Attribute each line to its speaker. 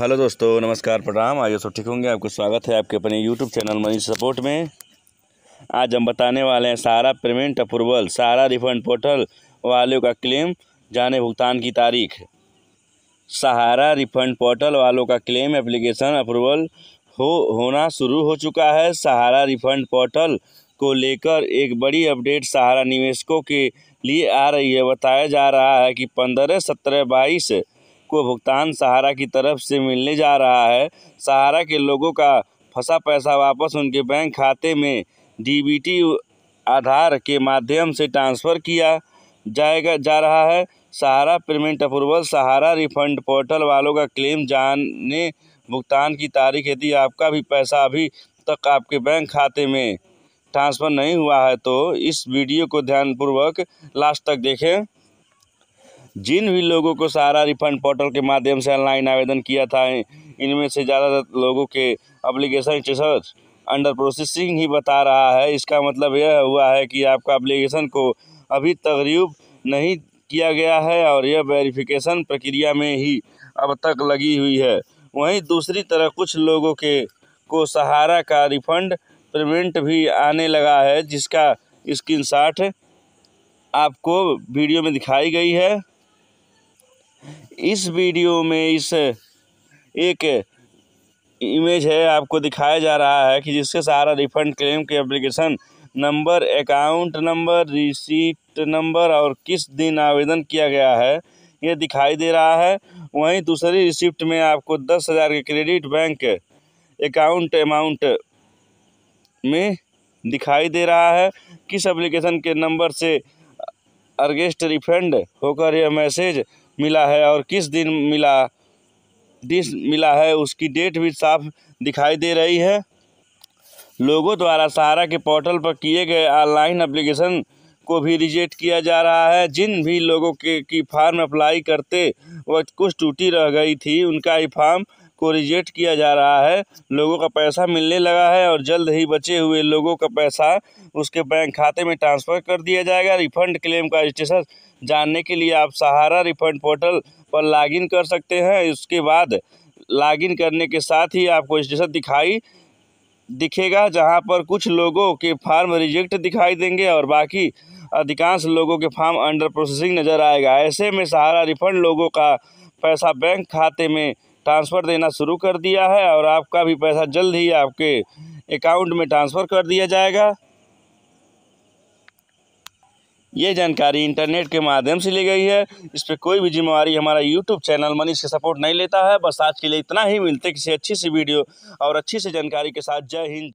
Speaker 1: hello दोस्तों नमस्कार प्रणाम आइए सब ठीक होंगे आपको स्वागत है आपके अपने यूट्यूब चैनल मनी सपोर्ट में आज हम बताने वाले हैं Sahara payment approval Sahara refund portal वालों का क्लेम जाने भुगतान की तारीख सहारा रिफंड पोर्टल वालों का क्लेम एप्लीकेशन अप्रूवल हो होना शुरू हो चुका है सहारा रिफंड पोर्टल को लेकर एक बड़ी अपडेट सहारा निवेशकों के लिए आ रही है बताया जा रहा है कि पंद्रह सत्रह बाईस को भुगतान सहारा की तरफ से मिलने जा रहा है सहारा के लोगों का फंसा पैसा वापस उनके बैंक खाते में डीबीटी आधार के माध्यम से ट्रांसफ़र किया जाएगा जा रहा है Sahara payment approval Sahara refund portal वालों का क्लेम जानने भुगतान की तारीख यदि आपका भी पैसा अभी तक आपके बैंक खाते में ट्रांसफ़र नहीं हुआ है तो इस वीडियो को ध्यानपूर्वक लास्ट तक देखें जिन भी लोगों को सहारा रिफंड पोर्टल के माध्यम से ऑनलाइन आवेदन किया था इनमें से ज़्यादातर लोगों के अप्लीकेशन स्टेटस अंडर प्रोसेसिंग ही बता रहा है इसका मतलब यह हुआ है कि आपका अप्लीकेशन को अभी तकरीब नहीं किया गया है और यह वेरिफिकेशन प्रक्रिया में ही अब तक लगी हुई है वहीं दूसरी तरह कुछ लोगों के को सहारा का रिफंड पेमेंट भी आने लगा है जिसका स्क्रीनशॉट आपको वीडियो में दिखाई गई है इस वीडियो में इस एक इमेज है आपको दिखाया जा रहा है कि जिसके सारा रिफंड क्लेम के application number account number receipt number और किस दिन आवेदन किया गया है ये दिखाई दे रहा है वहीं दूसरी रिसिप्ट में आपको दस हज़ार के क्रेडिट बैंक अकाउंट अमाउंट में दिखाई दे रहा है किस एप्लीकेशन के नंबर से अर्गेस्ट रिफंड होकर यह मैसेज मिला है और किस दिन मिला डिश मिला है उसकी डेट भी साफ दिखाई दे रही है लोगों द्वारा सहारा के पोर्टल पर किए गए ऑनलाइन अप्लीकेशन को भी रिजेक्ट किया जा रहा है जिन भी लोगों के की फार्म अप्लाई करते वक्त कुछ टूटी रह गई थी उनका ही फार्म को रिजेक्ट किया जा रहा है लोगों का पैसा मिलने लगा है और जल्द ही बचे हुए लोगों का पैसा उसके बैंक खाते में ट्रांसफ़र कर दिया जाएगा रिफंड क्लेम का स्टेटस जानने के लिए आप सहारा रिफंड पोर्टल पर लॉगिन कर सकते हैं उसके बाद लॉगिन करने के साथ ही आपको स्टेशन दिखाई दिखेगा जहां पर कुछ लोगों के फार्म रिजेक्ट दिखाई देंगे और बाकी अधिकांश लोगों के फार्म अंडर प्रोसेसिंग नज़र आएगा ऐसे में सहारा रिफंड लोगों का पैसा बैंक खाते में ट्रांसफ़र देना शुरू कर दिया है और आपका भी पैसा जल्द ही आपके अकाउंट में ट्रांसफ़र कर दिया जाएगा ये जानकारी इंटरनेट के माध्यम से ली गई है इस पर कोई भी जिम्मेवारी हमारा यूट्यूब चैनल मनीष से सपोर्ट नहीं लेता है बस आज के लिए इतना ही मिलते किसी अच्छी सी वीडियो और अच्छी सी जानकारी के साथ जय हिंद